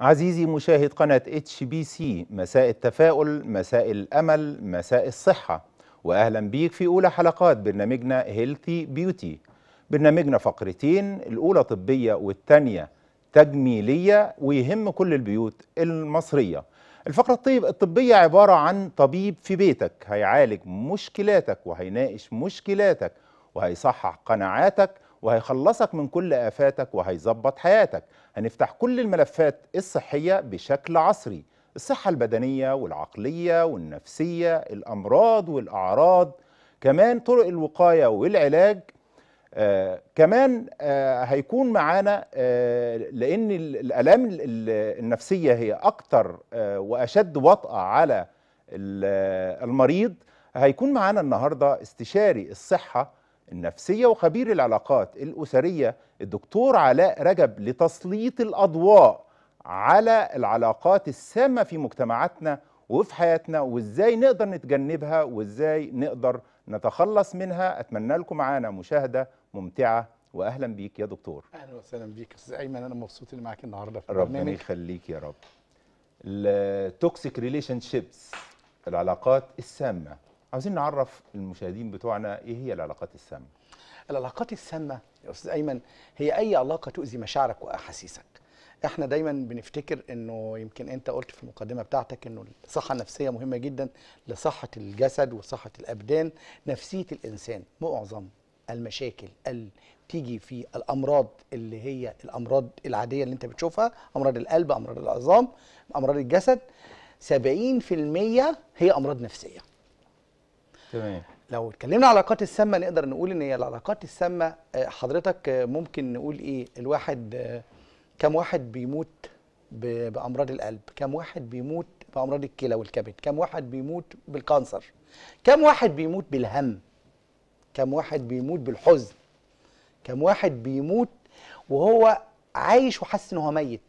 عزيزي مشاهد قناة اتش بي سي مساء التفاؤل مساء الأمل مساء الصحة وأهلا بيك في أولى حلقات برنامجنا هيلثي بيوتي برنامجنا فقرتين الأولى طبية والثانية تجميلية ويهم كل البيوت المصرية الفقرة الطيب الطبية عبارة عن طبيب في بيتك هيعالج مشكلاتك وهيناقش مشكلاتك وهيصحح قناعاتك وهيخلصك من كل آفاتك وهيظبط حياتك هنفتح كل الملفات الصحية بشكل عصري الصحة البدنية والعقلية والنفسية الأمراض والأعراض كمان طرق الوقاية والعلاج آه كمان آه هيكون معانا آه لأن الآلام النفسية هي أكتر آه وأشد وطأة على المريض هيكون معانا النهاردة استشاري الصحة النفسية وخبير العلاقات الأسرية الدكتور علاء رجب لتسليط الأضواء على العلاقات السامة في مجتمعاتنا وفي حياتنا وإزاي نقدر نتجنبها وإزاي نقدر نتخلص منها أتمنى لكم معانا مشاهدة ممتعة وأهلا بيك يا دكتور أهلا وسهلا بيك أستاذ أيمن أنا مبسوط إني معاك النهاردة في البرنامج ربنا يخليك يا رب التوكسيك ريليشن شيبس العلاقات السامة عاوزين نعرف المشاهدين بتوعنا ايه هي العلاقات السامه العلاقات السامه يا استاذ ايمن هي اي علاقه تؤذي مشاعرك واحاسيسك احنا دايما بنفتكر انه يمكن انت قلت في المقدمه بتاعتك انه الصحه النفسيه مهمه جدا لصحه الجسد وصحه الابدان نفسيه الانسان معظم المشاكل اللي بتيجي في الامراض اللي هي الامراض العاديه اللي انت بتشوفها امراض القلب امراض العظام امراض الجسد 70% هي امراض نفسيه تمام لو اتكلمنا على العلاقات السامه نقدر نقول ان هي العلاقات السامه آه، حضرتك آه، ممكن نقول ايه الواحد آه، كم واحد بيموت بامراض القلب كم واحد بيموت بامراض الكلى والكبد كم واحد بيموت بالكانسر كم واحد بيموت بالهم كم واحد بيموت بالحزن كم واحد بيموت وهو عايش وحاسس ان هو ميت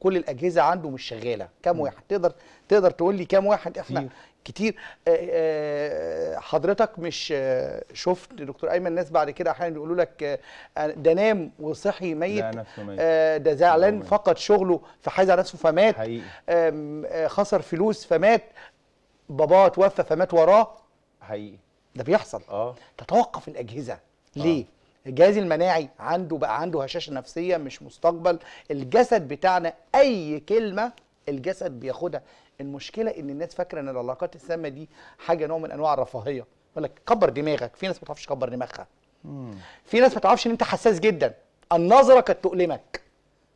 كل الاجهزه عنده مش شغاله كم واحد تقدر تقدر تقول لي كم واحد احنا كتير آه، آه، حضرتك مش آه، شفت دكتور ايمن ناس بعد كده احيانا بيقولوا لك ده نام وصحي ميت ده زعلان فقد شغله فحاز على نفسه فمات حقيقي. خسر فلوس فمات باباه توفى فمات وراه حقيقي ده بيحصل اه تتوقف الاجهزه ليه؟ آه. الجهاز المناعي عنده بقى عنده هشاشه نفسيه مش مستقبل الجسد بتاعنا اي كلمه الجسد بياخدها المشكله ان الناس فاكره ان العلاقات السامه دي حاجه نوع من انواع الرفاهيه يقول لك كبر دماغك في ناس ما تعرفش تكبر دماغها في ناس ما تعرفش ان انت حساس جدا النظره قد تؤلمك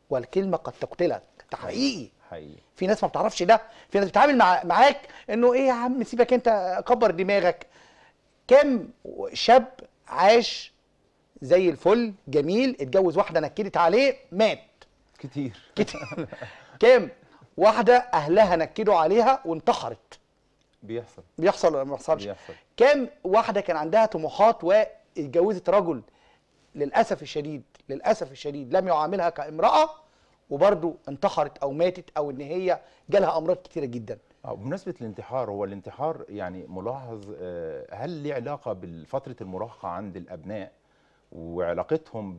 والكلمه قد تقتلك ده حقيقي حقيقي في ناس ما بتعرفش ده في ناس بتتعامل مع معاك انه ايه يا عم سيبك انت كبر دماغك كم شاب عاش زي الفل جميل اتجوز واحده نكدت عليه مات كتير كتير كام واحده اهلها نكدوا عليها وانتحرت بيحصل بيحصل ولا ما بيحصلش بيحصل. كام واحده كان عندها طموحات واتجوزت رجل للاسف الشديد للاسف الشديد لم يعاملها كامراه وبرده انتحرت او ماتت او ان هي جالها امراض كتيره جدا آه، بمناسبه الانتحار هو الانتحار يعني ملاحظ آه، هل له علاقه بفتره المراهقه عند الابناء وعلاقتهم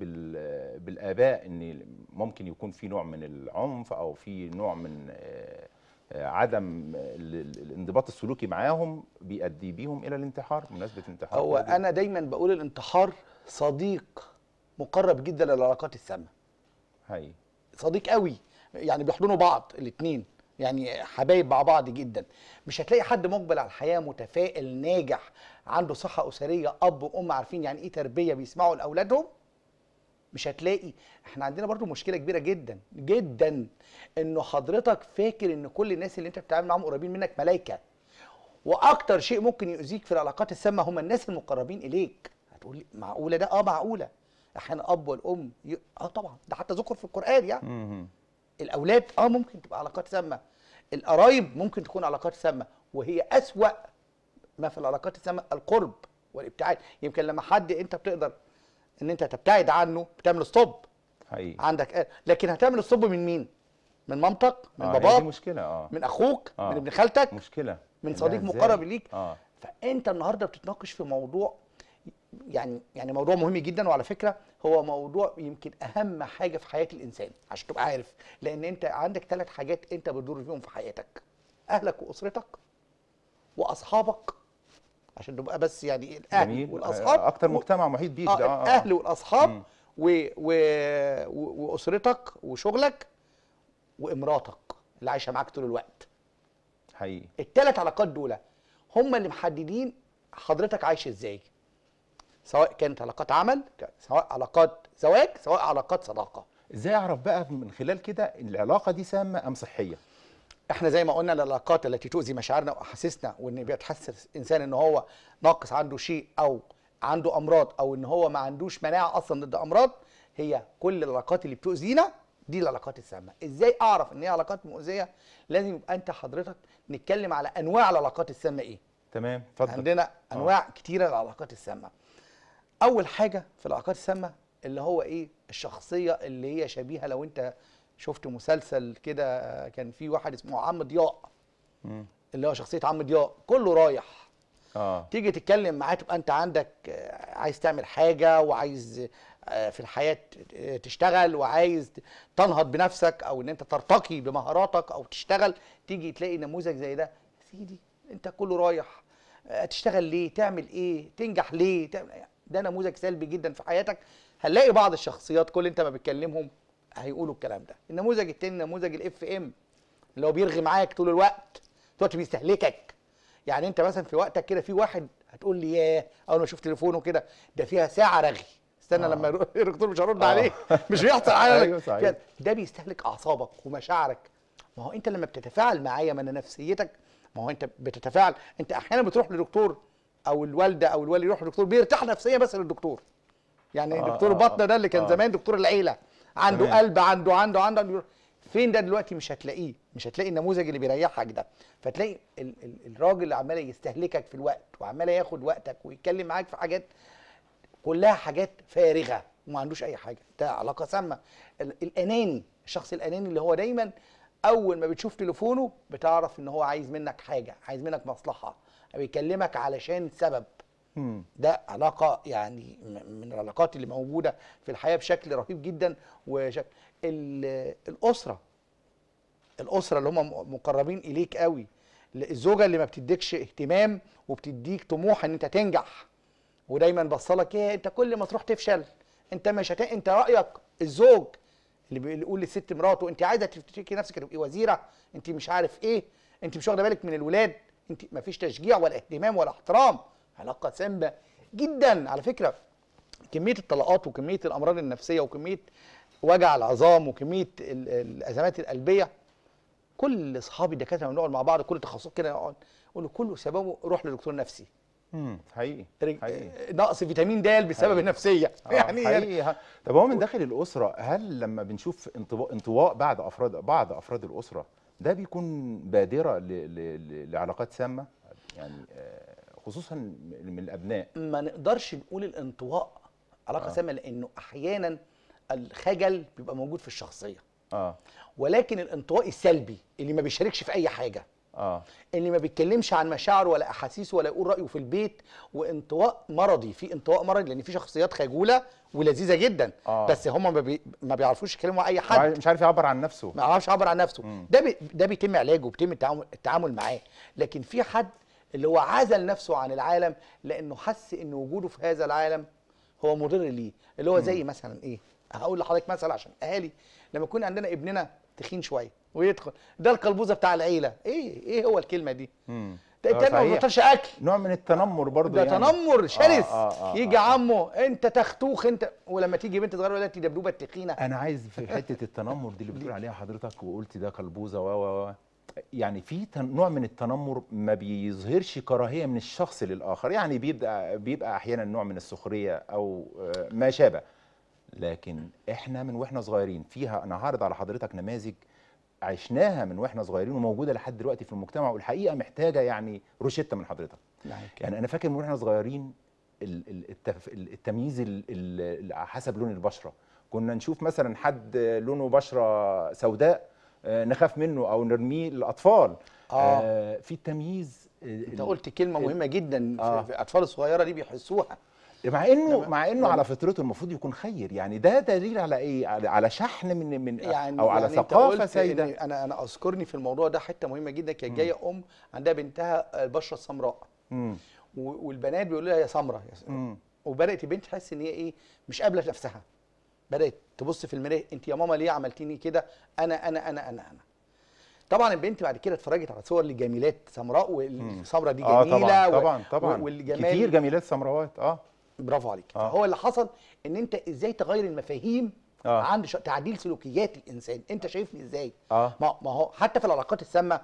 بالاباء ان ممكن يكون في نوع من العنف او في نوع من آه، عدم الانضباط السلوكي معاهم بيؤدي بيهم الى الانتحار بمناسبه الانتحار هو انا دايما بقول الانتحار صديق مقرب جدا للعلاقات السامه هاي صديق قوي يعني بيحضنوا بعض الاثنين يعني حبايب مع بعض جدا مش هتلاقي حد مقبل على الحياه متفائل ناجح عنده صحه اسريه اب وام عارفين يعني ايه تربيه بيسمعوا لاولادهم مش هتلاقي احنا عندنا برضو مشكله كبيره جدا جدا انه حضرتك فاكر ان كل الناس اللي انت بتتعامل معاهم قريبين منك ملائكه واكتر شيء ممكن يؤذيك في العلاقات السامه هم الناس المقربين اليك هتقول لي معقوله ده اه معقوله احيانا الاب والام ي... اه طبعا ده حتى ذكر في القران يعني الاولاد اه ممكن تبقى علاقات سامه القرايب ممكن تكون علاقات سامه وهي اسوا ما في العلاقات تسمى القرب والابتعاد يمكن لما حد انت بتقدر ان انت تبتعد عنه بتعمل ستوب حقيقي عندك آه، لكن هتعمل ستوب من مين من مامتك من آه باباك مشكله اه من اخوك آه من ابن خالتك مشكله من صديق مقرب ليك آه فانت النهارده بتتناقش في موضوع يعني يعني موضوع مهم جدا وعلى فكره هو موضوع يمكن اهم حاجه في حياه الانسان عشان تبقى عارف لان انت عندك ثلاث حاجات انت بتدور فيهم في حياتك اهلك واسرتك واصحابك عشان نبقى بس يعني الاهل جميل. آه، والاصحاب اكتر مجتمع محيط بيك آه، ده آه،, آه الاهل والاصحاب و... و... واسرتك وشغلك وامراتك اللي عايشه معاك طول الوقت حقيقي الثلاث علاقات دول هم اللي محددين حضرتك عايش ازاي سواء كانت علاقات عمل سواء علاقات زواج سواء علاقات صداقه ازاي اعرف بقى من خلال كده العلاقه دي سامه ام صحيه احنا زي ما قلنا العلاقات التي تؤذي مشاعرنا واحاسيسنا وان بيتحسس انسان ان هو ناقص عنده شيء او عنده امراض او ان هو ما عندوش مناعه اصلا ضد امراض هي كل العلاقات اللي بتؤذينا دي العلاقات السامه ازاي اعرف ان هي علاقات مؤذيه لازم يبقى انت حضرتك نتكلم على انواع العلاقات السامه ايه تمام اتفضل عندنا آه. انواع أوه. كتيره للعلاقات السامه اول حاجه في العلاقات السامه اللي هو ايه الشخصيه اللي هي شبيهه لو انت شفت مسلسل كده كان في واحد اسمه عم ضياء اللي هو شخصيه عم ضياء كله رايح آه. تيجي تتكلم معاه تبقى انت عندك آه، عايز تعمل حاجه وعايز آه، في الحياه آه، تشتغل وعايز تنهض بنفسك او ان انت ترتقي بمهاراتك او تشتغل تيجي تلاقي نموذج زي ده سيدي انت كله رايح تشتغل ليه تعمل ايه تنجح ليه إيه؟ ده نموذج سلبي جدا في حياتك هنلاقي بعض الشخصيات كل انت ما بتكلمهم هيقولوا الكلام ده النموذج التاني نموذج الاف ام اللي هو بيرغي معاك طول الوقت دلوقتي بيستهلكك يعني انت مثلا في وقتك كده في واحد هتقول لي ياه اول ما اشوف تليفونه كده ده فيها ساعه رغي استنى آه. لما الدكتور مش هرد آه. عليه مش بيحصل حاجه أيوة ده بيستهلك اعصابك ومشاعرك ما هو انت لما بتتفاعل معايا ما انا نفسيتك ما هو انت بتتفاعل انت احيانا بتروح لدكتور او الوالده او الوالد يروح لدكتور بيرتاح نفسيا بس للدكتور يعني آه دكتور آه بطنه ده اللي كان آه زمان دكتور العيله عنده تمام. قلب عنده عنده عنده, عنده فين ده دلوقتي مش هتلاقيه مش هتلاقي النموذج اللي بيريحك ده فتلاقي ال ال الراجل اللي عمال يستهلكك في الوقت وعمال ياخد وقتك ويتكلم معاك في حاجات كلها حاجات فارغه وما عندوش اي حاجه ده علاقه سامه الاناني الشخص الاناني اللي هو دايما اول ما بتشوف تليفونه بتعرف ان هو عايز منك حاجه عايز منك مصلحه بيكلمك علشان سبب ده علاقه يعني من العلاقات اللي موجوده في الحياه بشكل رهيب جدا وشكل الاسره الاسره اللي هم مقربين اليك قوي الزوجه اللي ما بتديكش اهتمام وبتديك طموح ان انت تنجح ودايما بصلك ايه انت كل ما تروح تفشل انت مش هت... انت رايك الزوج اللي بيقول للست مراته انت عايزه تفتكري نفسك تبقي وزيره انت مش عارف ايه انت مش واخده بالك من الولاد انت ما فيش تشجيع ولا اهتمام ولا احترام علاقه سامه جدا على فكره كميه الطلاقات وكميه الامراض النفسيه وكميه وجع العظام وكميه الازمات القلبيه كل اصحابي الدكاتره بنقعد مع بعض كل تخصص كده نقعد نقول له كله سببه روح لدكتور نفسي امم حقيقي. حقيقي نقص فيتامين د بسبب حقيقي. النفسيه آه يعني حقيقي يعني طب هو من داخل الاسره هل لما بنشوف انطواء بعد افراد بعض افراد الاسره ده بيكون بادره ل... ل... لعلاقات سامه يعني آه خصوصا من الابناء ما نقدرش نقول الانطواء علاقه آه. سامه لانه احيانا الخجل بيبقى موجود في الشخصيه اه ولكن الانطوائي السلبي اللي ما بيشاركش في اي حاجه اه اللي ما بيتكلمش عن مشاعره ولا احاسيسه ولا يقول رايه في البيت وانطواء مرضي في انطواء مرضي لان في شخصيات خجوله ولذيذه جدا آه. بس هم ما, بي... ما بيعرفوش يتكلموا مع اي حد مش عارف يعبر عن نفسه ما عارفش يعبر عن نفسه ده بي... ده بيتم علاجه وبيتم التعامل التعامل معاه لكن في حد اللي هو عزل نفسه عن العالم لانه حس ان وجوده في هذا العالم هو مضر ليه اللي هو زي مثلا ايه هقول لحضرتك مثلا عشان اهالي لما يكون عندنا ابننا تخين شويه ويدخل ده القلبوزه بتاع العيله ايه ايه هو الكلمه دي امم ده انت آه، ما بتبطلش اكل نوع من التنمر برضه ده يعني. تنمر آه، شرس آه آه آه يجي عمه انت تختوخ انت ولما تيجي بنت صغيره دي دبلوبه التخينه انا عايز في حته التنمر دي اللي بتقول عليها حضرتك وقلت ده قلبوزه و و يعني في نوع من التنمر ما بيظهرش كراهيه من الشخص للاخر يعني بيبدا بيبقى احيانا نوع من السخريه او آه، ما شابه لكن احنا من واحنا صغيرين فيها انا هعرض على حضرتك نماذج عشناها من واحنا صغيرين وموجوده لحد دلوقتي في المجتمع والحقيقه محتاجه يعني روشته من حضرتك يعني انا فاكر من واحنا صغيرين التمييز حسب لون البشره كنا نشوف مثلا حد لونه بشره سوداء آه، نخاف منه او نرميه للاطفال آه. آه، في التمييز آه، انت قلت كلمه مهمه جدا آه. في الاطفال الصغيره دي بيحسوها مع انه مع انه على فطرته المفروض يكون خير يعني ده دليل على ايه على شحن من من يعني او على يعني ثقافه سيده انا انا اذكرني في الموضوع ده حته مهمه جدا كانت جايه ام عندها بنتها البشره السمراء والبنات بيقولوا لها يا سمراء وبدات البنت تحس ان هي ايه مش قابله نفسها بدات تبص في المرايه انت يا ماما ليه عملتيني كده انا انا انا انا انا طبعا البنت بعد كده اتفرجت على صور لجميلات سمراء والسمراء دي جميله آه طبعا طبعا طبعا والجمال كتير جميلات سمراوات اه برافو عليك آه. هو اللي حصل ان انت ازاي تغير المفاهيم آه. عند تعديل سلوكيات الانسان انت شايفني ازاي آه. ما ما هو حتى في العلاقات السامه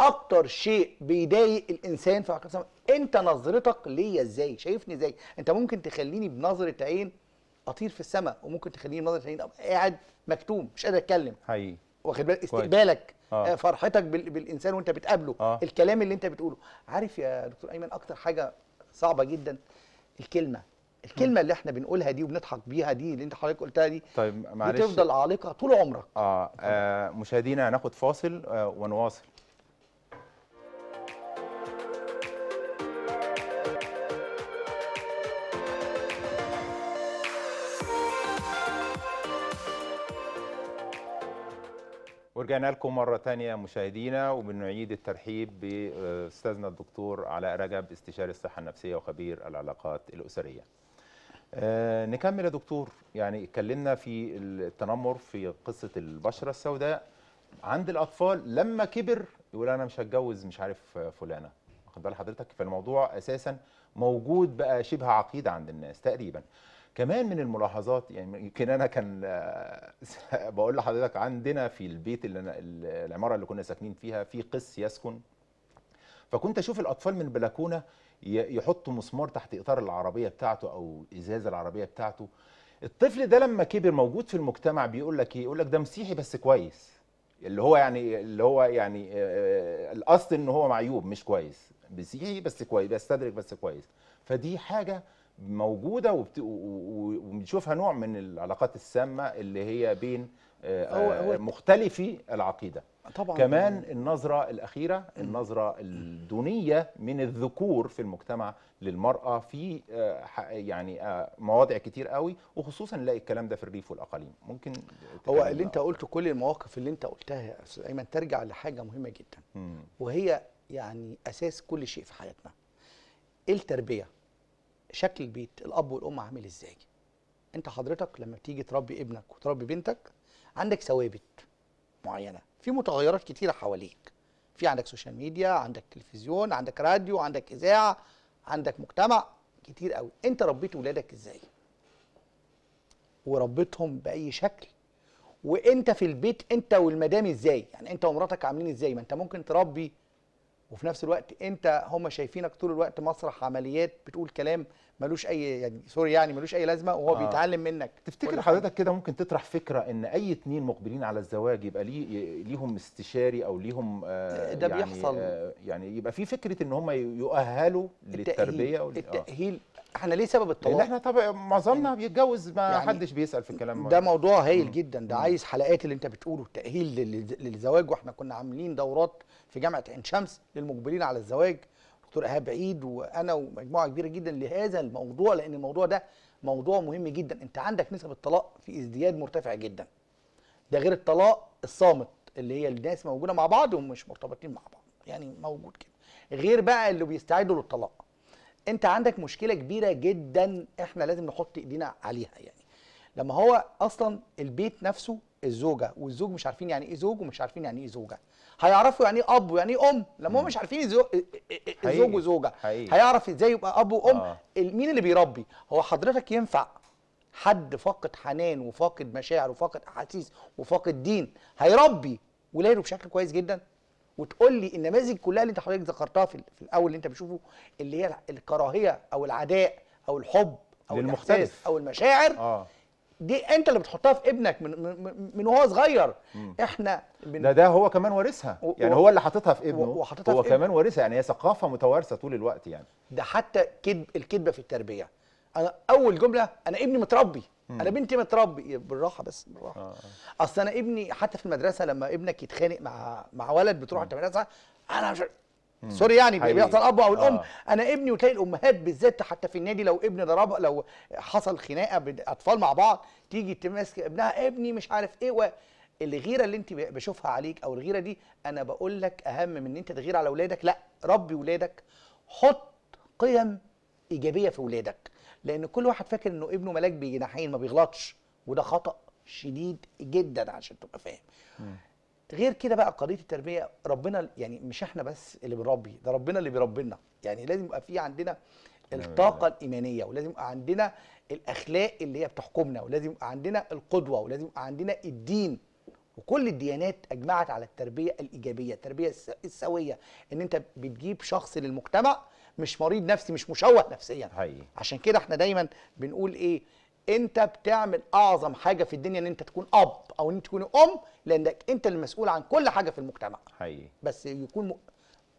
اكتر شيء بيضايق الانسان في العلاقات السامه انت نظرتك ليا ازاي شايفني ازاي انت ممكن تخليني بنظره عين اطير في السماء وممكن تخليني النظر تخليني قاعد مكتوم مش قادر اتكلم حقيقي واخد بالك استقبالك آه. آه، فرحتك بالانسان وانت بتقابله آه. الكلام اللي انت بتقوله عارف يا دكتور ايمن اكتر حاجه صعبه جدا الكلمه الكلمه م. اللي احنا بنقولها دي وبنضحك بيها دي اللي انت حضرتك قلتها دي طيب معلش بتفضل عالقه طول عمرك اه, آه مشاهدينا هناخد فاصل آه ونواصل ورجعنا لكم مرة تانية مشاهدينا وبنعيد الترحيب بأستاذنا الدكتور علاء رجب استشاري الصحة النفسية وخبير العلاقات الأسرية. آه، نكمل يا دكتور يعني اتكلمنا في التنمر في قصة البشرة السوداء عند الأطفال لما كبر يقول أنا مش هتجوز مش عارف فلانة. واخد بال حضرتك فالموضوع أساسا موجود بقى شبه عقيدة عند الناس تقريبا. كمان من الملاحظات يعني يمكن انا كان آه، بقول لحضرتك عندنا في البيت اللي أنا العماره اللي كنا ساكنين فيها في قس يسكن فكنت اشوف الاطفال من البلكونه يحطوا مسمار تحت اطار العربيه بتاعته او ازاز العربيه بتاعته الطفل ده لما كبر موجود في المجتمع بيقول لك ايه يقول لك ده مسيحي بس كويس اللي هو يعني اللي هو يعني آه، آه، الاصل ان هو معيوب مش كويس مسيحي بس كويس بيستدرك بس كويس فدي حاجه موجوده وبنشوفها نوع من العلاقات السامه اللي هي بين آه، مختلفي العقيده طبعا كمان النظره الاخيره النظره الدونيه من الذكور في المجتمع للمراه في آه، يعني آه، مواضع كتير قوي وخصوصا نلاقي الكلام ده في الريف والاقاليم ممكن هو اللي انت قلته كل المواقف اللي انت قلتها يا استاذ ايمن ترجع لحاجه مهمه جدا وهي يعني اساس كل شيء في حياتنا إيه التربيه شكل البيت الاب والام عامل ازاي انت حضرتك لما بتيجي تربي ابنك وتربي بنتك عندك ثوابت معينه في متغيرات كتيره حواليك في عندك سوشيال ميديا عندك تلفزيون عندك راديو عندك اذاعه عندك مجتمع كتير قوي انت ربيت ولادك ازاي وربيتهم باي شكل وانت في البيت انت والمدام ازاي يعني انت ومراتك عاملين ازاي ما انت ممكن تربي وفي نفس الوقت انت هم شايفينك طول الوقت مسرح عمليات بتقول كلام ملوش اي يعني سوري يعني ملوش اي لازمه وهو آه. بيتعلم منك تفتكر حضرتك كده ممكن تطرح فكره ان اي اتنين مقبلين على الزواج يبقى ليه ليهم استشاري او ليهم آه ده يعني بيحصل آه يعني يبقى في فكره ان هم يؤهلوا للتربيه آه. التأهيل, التأهيل احنا ليه سبب الطلاق؟ لان احنا طبعا معظمنا يعني بيتجوز ما يعني حدش بيسال في الكلام ده موضوع هايل جدا ده عايز حلقات اللي انت بتقوله التاهيل للزواج واحنا كنا عاملين دورات في جامعه عين شمس للمقبلين على الزواج دكتور ايهاب عيد وانا ومجموعه كبيره جدا لهذا الموضوع لان الموضوع ده موضوع مهم جدا انت عندك نسب الطلاق في ازدياد مرتفع جدا ده غير الطلاق الصامت اللي هي الناس موجوده مع بعض ومش مرتبطين مع بعض يعني موجود كده غير بقى اللي بيستعدوا للطلاق انت عندك مشكله كبيره جدا احنا لازم نحط ايدينا عليها يعني لما هو اصلا البيت نفسه الزوجه والزوج مش عارفين يعني ايه زوج ومش عارفين يعني ايه زوجه هيعرفوا يعني ايه اب ويعني ايه ام لما هم مش عارفين الزوج إيه إيه، إيه، وزوجه هيعرف ازاي يبقى اب وام آه. مين اللي بيربي هو حضرتك ينفع حد فاقد حنان وفاقد مشاعر وفاقد احاسيس وفاقد دين هيربي ولاده بشكل كويس جدا وتقول لي النماذج كلها اللي انت حضرتك ذكرتها في, الاول اللي انت بتشوفه اللي هي الكراهيه او العداء او الحب او المختلف او المشاعر آه. دي انت اللي بتحطها في ابنك من من, وهو صغير مم. احنا بن... ده ده هو كمان وارثها و... يعني هو اللي حاططها في ابنه هو في كمان وارثها يعني هي ثقافه متوارثه طول الوقت يعني ده حتى كذب الكذبه في التربيه انا اول جمله انا ابني متربي مم. انا بنتي متربي بالراحه بس بالراحه آه. اصل انا ابني حتى في المدرسه لما ابنك يتخانق مع مع ولد بتروح انت المدرسه انا مش سوري يعني حقيقي. بيحصل الاب او الام آه. انا ابني وتلاقي الامهات بالذات حتى في النادي لو ابن ضرب لو حصل خناقه اطفال مع بعض تيجي تمسك ابنها ابني مش عارف ايه و... الغيره اللي انت بشوفها عليك او الغيره دي انا بقول لك اهم من ان انت تغير على اولادك لا ربي اولادك حط قيم ايجابيه في اولادك لان كل واحد فاكر انه ابنه ملاك بجناحين ما بيغلطش وده خطا شديد جدا عشان تبقى فاهم غير كده بقى قضيه التربيه ربنا يعني مش احنا بس اللي بنربي ده ربنا اللي بيربينا يعني لازم يبقى في عندنا نعم الطاقه الايمانيه ولازم يبقى عندنا الاخلاق اللي هي بتحكمنا ولازم يبقى عندنا القدوه ولازم يبقى عندنا الدين وكل الديانات اجمعت على التربيه الايجابيه التربيه السويه ان انت بتجيب شخص للمجتمع مش مريض نفسي مش مشوه نفسيا حقيقي. عشان كده احنا دايما بنقول ايه انت بتعمل اعظم حاجه في الدنيا ان انت تكون اب او ان انت تكون ام لانك انت المسؤول عن كل حاجه في المجتمع حقيقي. بس يكون م...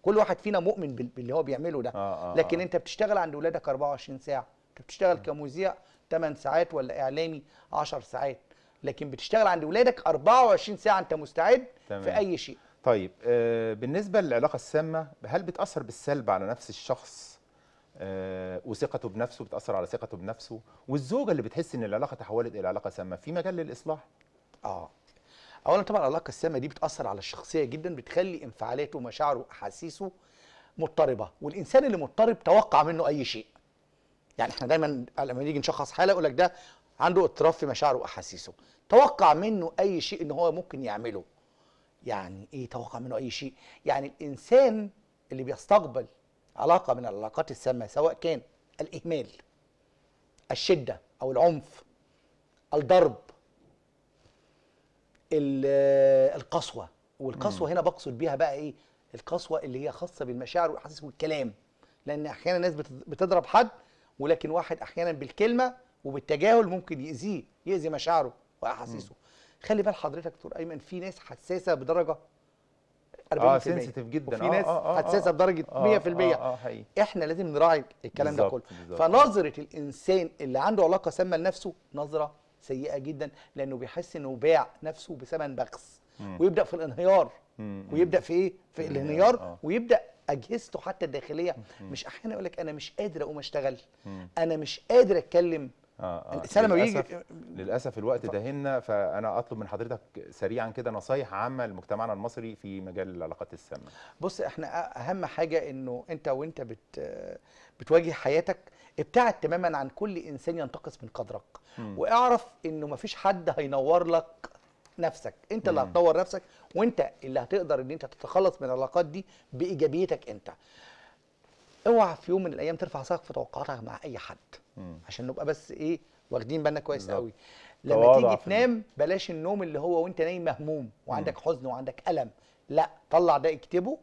كل واحد فينا مؤمن باللي هو بيعمله ده آه آه, آه. لكن آه. انت بتشتغل عند ولادك 24 ساعه انت بتشتغل كمذيع 8 ساعات ولا اعلامي 10 ساعات لكن بتشتغل عند ولادك 24 ساعه انت مستعد تمام. في اي شيء طيب آه، بالنسبه للعلاقه السامه هل بتاثر بالسلب على نفس الشخص آه، وثقته بنفسه بتاثر على ثقته بنفسه والزوجه اللي بتحس ان العلاقه تحولت الى علاقه سامه في مجال للاصلاح اه اولا طبعا العلاقه السامه دي بتاثر على الشخصيه جدا بتخلي انفعالاته ومشاعره واحاسيسه مضطربه والانسان اللي مضطرب توقع منه اي شيء يعني احنا دايما لما نيجي نشخص حاله يقول لك ده عنده اضطراب في مشاعره واحاسيسه توقع منه اي شيء ان هو ممكن يعمله يعني ايه توقع منه اي شيء يعني الانسان اللي بيستقبل علاقه من العلاقات السامه سواء كان الاهمال الشده او العنف الضرب آه، القسوه والقسوه هنا بقصد بيها بقى ايه القسوه اللي هي خاصه بالمشاعر والاحاسيس والكلام لان احيانا الناس بتضرب حد ولكن واحد احيانا بالكلمه وبالتجاهل ممكن يأذيه يأذي مشاعره وأحاسيسه خلي بال حضرتك دكتور أيمن في ناس حساسة بدرجة 40% اه سنسيتيف جدا وفي آه، ناس آه،, آه آه حساسه بدرجه آه 100% آه آه حقيقي. احنا لازم نراعي الكلام ده كله بالزبط. فنظره الانسان اللي عنده علاقه سامه لنفسه نظره سيئه جدا لانه بيحس انه باع نفسه بثمن بخس ويبدا في الانهيار مم. ويبدا في ايه في الانهيار آه. ويبدا اجهزته حتى الداخليه مم. مش احيانا يقول لك انا مش قادر اقوم اشتغل انا مش قادر اتكلم آه آه. الانسان للأسف, للاسف الوقت دهنا فانا اطلب من حضرتك سريعا كده نصايح عامه لمجتمعنا المصري في مجال العلاقات السامه. بص احنا اهم حاجه انه انت وانت بت بتواجه حياتك ابتعد تماما عن كل انسان ينتقص من قدرك م. واعرف انه مفيش حد هينور لك نفسك انت اللي هتطور نفسك وانت اللي هتقدر ان انت تتخلص من العلاقات دي بايجابيتك انت اوعى في يوم من الايام ترفع سقف توقعاتك مع اي حد مم. عشان نبقى بس ايه واخدين بالنا كويس قوي لما تيجي تنام بلاش النوم اللي هو وانت نايم مهموم وعندك حزن وعندك الم لا طلع ده اكتبه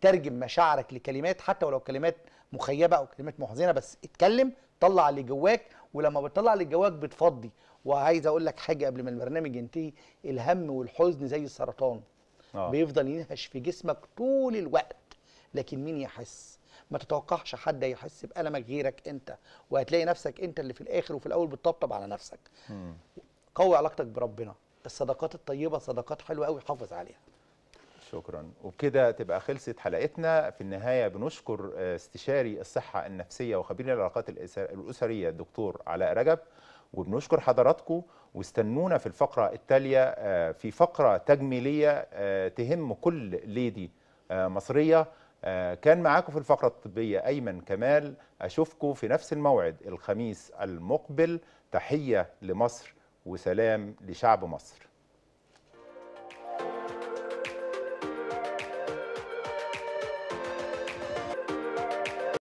ترجم مشاعرك لكلمات حتى ولو كلمات مخيبه او كلمات محزنه بس اتكلم طلع اللي جواك ولما بتطلع اللي جواك بتفضي وعايز اقول لك حاجه قبل ما البرنامج ينتهي الهم والحزن زي السرطان آه. بيفضل ينهش في جسمك طول الوقت لكن مين يحس ما تتوقعش حد هيحس بألمك غيرك أنت وهتلاقي نفسك أنت اللي في الآخر وفي الأول بتطبطب على نفسك قوي علاقتك بربنا الصدقات الطيبة صدقات حلوة قوي حافظ عليها شكرا وبكده تبقى خلصت حلقتنا في النهايه بنشكر آه، استشاري الصحه النفسيه وخبير العلاقات الاسريه الدكتور علاء رجب وبنشكر حضراتكم واستنونا في الفقره التاليه آه، في فقره تجميليه آه، تهم كل ليدي مصريه آه، كان معاكم في الفقرة الطبية أيمن كمال أشوفكم في نفس الموعد الخميس المقبل تحية لمصر وسلام لشعب مصر